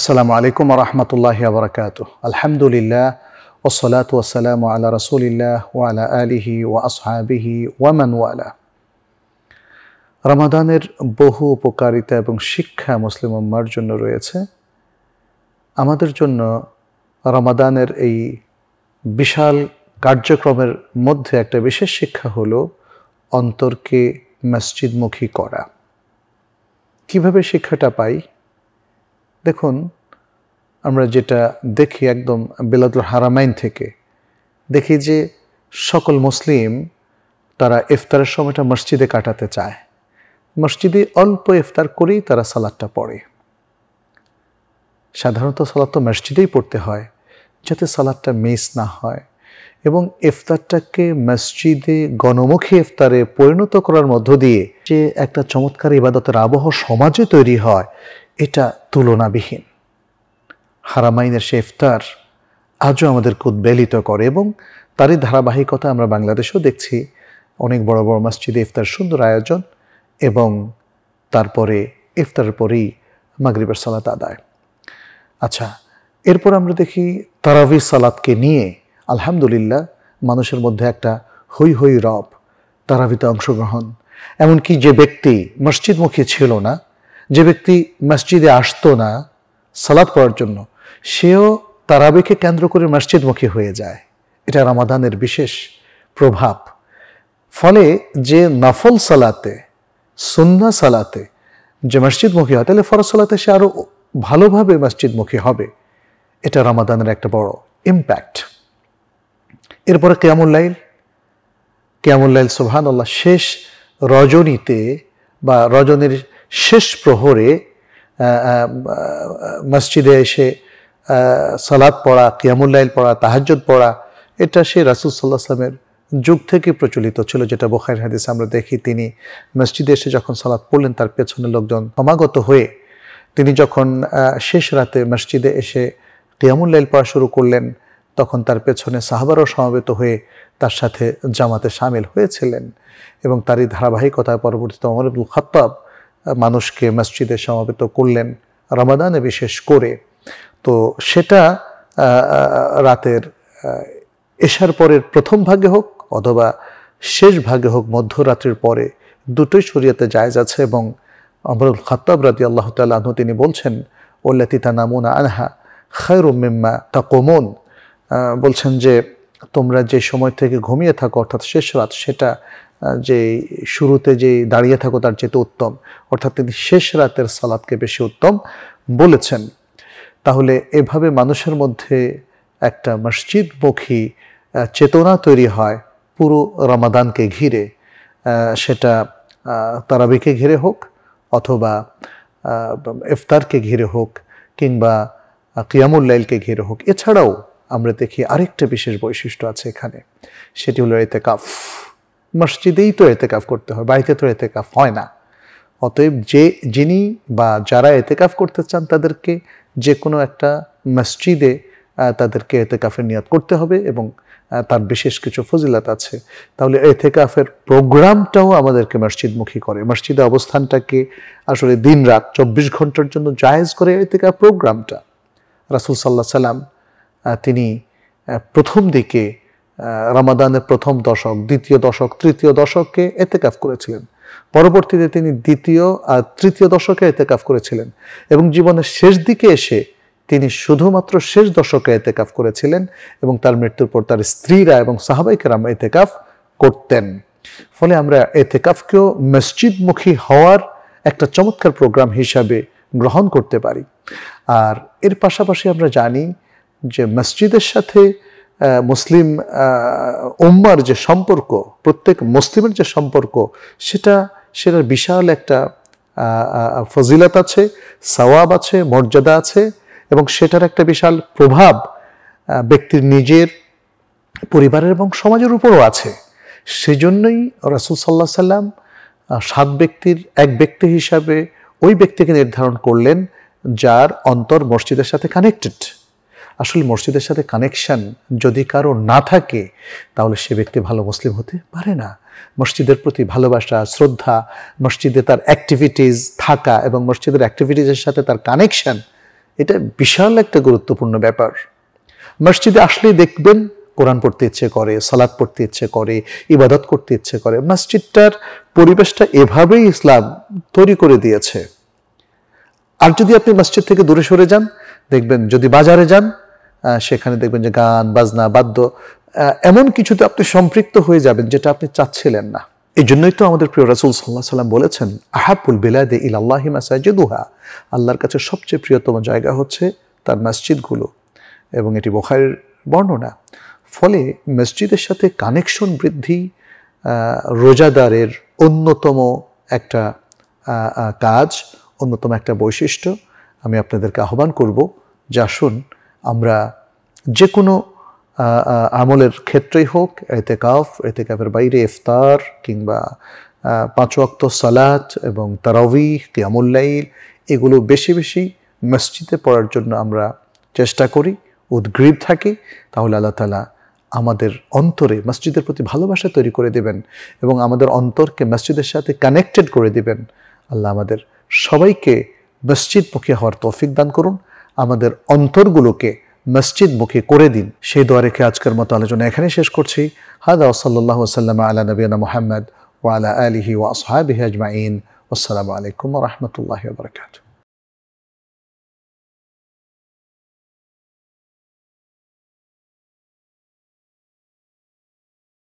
আসসালামু আলাইকুম রহমতুল্লাহ আবরকাত আলহামদুলিল্লাহ ওসলাত ওসালাম আলা রসুলিল্লাহ আলা আলিহি ও আসহাবিহি ওয়ামান ওয়ালা রমাদানের বহু উপকারিতা এবং শিক্ষা মুসলিম উম্মার জন্য রয়েছে আমাদের জন্য রমাদানের এই বিশাল কার্যক্রমের মধ্যে একটা বিশেষ শিক্ষা হল অন্তরকে মসজিদমুখী করা কিভাবে শিক্ষাটা পাই দেখুন আমরা যেটা দেখি একদম বেলাদুল হারামাইন থেকে দেখি যে সকল মুসলিম তারা ইফতারের সময়টা মসজিদে কাটাতে চায় মসজিদে অল্প ইফতার করেই তারা সালাদটা পড়ে সাধারণত সালাদ তো মসজিদেই পড়তে হয় যাতে সালাদটা মিস না হয় এবং ইফতারটাকে মসজিদে গণমুখী ইফতারে পরিণত করার মধ্য দিয়ে যে একটা চমৎকার ইবাদতের আবহ সমাজে তৈরি হয় এটা তুলনাবিহীন হারামাইনের সে ইফতার আজও আমাদেরকে উদ্বেলিত করে এবং তারই ধারাবাহিকতা আমরা বাংলাদেশেও দেখছি অনেক বড় বড় মসজিদে ইফতার সুন্দর আয়োজন এবং তারপরে ইফতারের পরেই মাগরিবের সালাত আদায় আচ্ছা এরপর আমরা দেখি তারাবি সালাতকে নিয়ে আলহামদুলিল্লাহ মানুষের মধ্যে একটা হৈ হৈ রব তারাবিতে অংশগ্রহণ এমনকি যে ব্যক্তি মসজিদমুখী ছিল না যে ব্যক্তি মসজিদে আসতো না সালাদ পড়ার জন্য সেও তারাবিকে কেন্দ্র করে মসজিদমুখী হয়ে যায় এটা রামাদানের বিশেষ প্রভাব ফলে যে নফল সালাতে সুন্না সালাতে যে মসজিদমুখী হয় তাহলে ফরজ সালাতে সে আরও ভালোভাবে মসজিদমুখী হবে এটা রামাদানের একটা বড় ইম্প্যাক্ট এরপরে কেয়ামুল্লাইল কেয়ামুল্লাইল সোহান আল্লাহ শেষ রজনীতে বা রজনীর শেষ প্রহরে মসজিদে এসে সালাদ পড়া কিয়ামুল্লাইল পড়া তাহাজ্জুদ পড়া এটা সে রাসুল সাল্লাহ আসলামের যুগ থেকে প্রচলিত ছিল যেটা বোখাইর হাদিস আমরা দেখি তিনি মসজিদে এসে যখন সালাদ পড়লেন তার পেছনে লোকজন সমাগত হয়ে তিনি যখন শেষ রাতে মসজিদে এসে কিয়ামুল্লাইল পড়া শুরু করলেন তখন তার পেছনে সাহাবারও সমাবেত হয়ে তার সাথে জামাতে সামিল হয়েছিলেন এবং তারই ধারাবাহিকতায় পরবর্তীতে অমরুল আব্দুল মানুষকে মসজিদে সমাবেত করলেন রমাদানে বিশেষ করে তো সেটা রাতের এশার পরের প্রথম ভাগে হোক অথবা শেষ ভাগে হোক মধ্যরাত্রির পরে দুটোই শরীয়তে জায়জ আছে এবং আমরুল খাত্তাব রাজি আল্লাহ তাল্লাহ তিনি বলছেন ওল্লাতি তানামুনা আনহা মেম্মা তা কোমন বলছেন যে তোমরা যে সময় থেকে ঘুমিয়ে থাকো অর্থাৎ শেষ রাত সেটা যে শুরুতে যে দাঁড়িয়ে থাকো তার চেয়ে উত্তম অর্থাৎ তিনি শেষ রাতের সালাদকে বেশি উত্তম বলেছেন তাহলে এভাবে মানুষের মধ্যে একটা মসজিদমুখী চেতনা তৈরি হয় পুরো রমাদানকে ঘিরে সেটা তারাবিকে ঘিরে হোক অথবা ইফতারকে ঘিরে হোক কিংবা কিয়ামুল্লাইলকে ঘিরে হোক এছাড়াও আমরা দেখি আরেকটা বিশেষ বৈশিষ্ট্য আছে এখানে সেটি হলো কাফ মসজিদেই তো এতেকাফ করতে হয় বাড়িতে তো এতেকাফ হয় না অতএব যে যিনি বা যারা এতেকাফ করতে চান তাদেরকে যে কোনো একটা মসজিদে তাদেরকে এতেকাফের নিয়াদ করতে হবে এবং তার বিশেষ কিছু ফজিলাত আছে তাহলে এতেকাফের প্রোগ্রামটাও আমাদেরকে মসজিদমুখী করে মসজিদে অবস্থানটাকে আসলে দিন রাত চব্বিশ ঘন্টার জন্য জায়েজ করে এতেকাফ প্রোগ্রামটা রাসুল সাল্লাহ সাল্লাম তিনি প্রথম দিকে রামাদানের প্রথম দশক দ্বিতীয় দশক তৃতীয় দশককে এতেকাফ করেছিলেন পরবর্তীতে তিনি দ্বিতীয় আর তৃতীয় দশকে এতেকাফ করেছিলেন এবং জীবনের শেষ দিকে এসে তিনি শুধুমাত্র শেষ দশকে এতেকাফ করেছিলেন এবং তার মৃত্যুর পর তার স্ত্রীরা এবং সাহাবাইকেরাম এতেকাফ করতেন ফলে আমরা এতেকাফকেও মসজিদমুখী হওয়ার একটা চমৎকার প্রোগ্রাম হিসাবে গ্রহণ করতে পারি আর এর পাশাপাশি আমরা জানি যে মসজিদের সাথে মুসলিম উম্মার যে সম্পর্ক প্রত্যেক মুসলিমের যে সম্পর্ক সেটা সেটার বিশাল একটা ফজিলত আছে সওয়াব আছে মর্যাদা আছে এবং সেটার একটা বিশাল প্রভাব ব্যক্তির নিজের পরিবারের এবং সমাজের উপরও আছে সেজন্যই রাসুল সাল্লাহ সাল্লাম সাত ব্যক্তির এক ব্যক্তি হিসাবে ওই ব্যক্তিকে নির্ধারণ করলেন যার অন্তর মসজিদের সাথে কানেক্টেড আসলে মসজিদের সাথে কানেকশান যদি কারো না থাকে তাহলে সে ব্যক্তি ভালো মুসলিম হতে পারে না মসজিদের প্রতি ভালোবাসা শ্রদ্ধা মসজিদে তার অ্যাক্টিভিটিস থাকা এবং মসজিদের অ্যাক্টিভিটিসের সাথে তার কানেকশান এটা বিশাল একটা গুরুত্বপূর্ণ ব্যাপার মসজিদে আসলেই দেখবেন কোরআন পড়তে ইচ্ছে করে সালাদ পড়তে ইচ্ছে করে ইবাদত করতে ইচ্ছে করে মসজিদটার পরিবেশটা এভাবেই ইসলাম তৈরি করে দিয়েছে আর যদি আপনি মসজিদ থেকে দূরে সরে যান দেখবেন যদি বাজারে যান সেখানে দেখবেন যে গান বাজনা বাদ্য এমন কিছুতে আপনি সম্পৃক্ত হয়ে যাবেন যেটা আপনি চাচ্ছিলেন না এই জন্যই তো আমাদের প্রিয় রাসুল সাল্লাহ সাল্লাম বলেছেন আহাবুল বেলাদে ইল আল্লাহি মাসাজিদুহা আল্লাহর কাছে সবচেয়ে প্রিয়তম জায়গা হচ্ছে তার মসজিদগুলো এবং এটি বোখারের বর্ণনা ফলে মসজিদের সাথে কানেকশন বৃদ্ধি রোজাদারের অন্যতম একটা কাজ অন্যতম একটা বৈশিষ্ট্য আমি আপনাদেরকে আহ্বান করব যে আসুন আমরা যে কোনো আমলের ক্ষেত্রেই হোক এতে কাফ এতে কাফের বাইরে ইফতার কিংবা পাঁচ অক্ত সালাত এবং তারাউি কিয়ামুল্লাইল এগুলো বেশি বেশি মসজিদে পড়ার জন্য আমরা চেষ্টা করি উদ্গ্রীব থাকি তাহলে আল্লাহ তালা আমাদের অন্তরে মসজিদের প্রতি ভালোবাসা তৈরি করে দেবেন এবং আমাদের অন্তরকে মসজিদের সাথে কানেক্টেড করে দেবেন আল্লাহ আমাদের সবাইকে মসজিদ পক্ষে হওয়ার তৌফিক দান করুন আমাদের অন্তরগুলোকে মসজিদমুখী করে দিন সেই দোয়া রেখে আজকের মতো আলোচনা এখানে শেষ করছি হাদা ওসল্লাহ সাল্লাম আলা নবীনা মোহাম্মদ ওয়ালা আলিহি ওয়াসহাবিহাজমাইন আসসালামু আলাইকুম রহমতুল্লাহ বরকাতু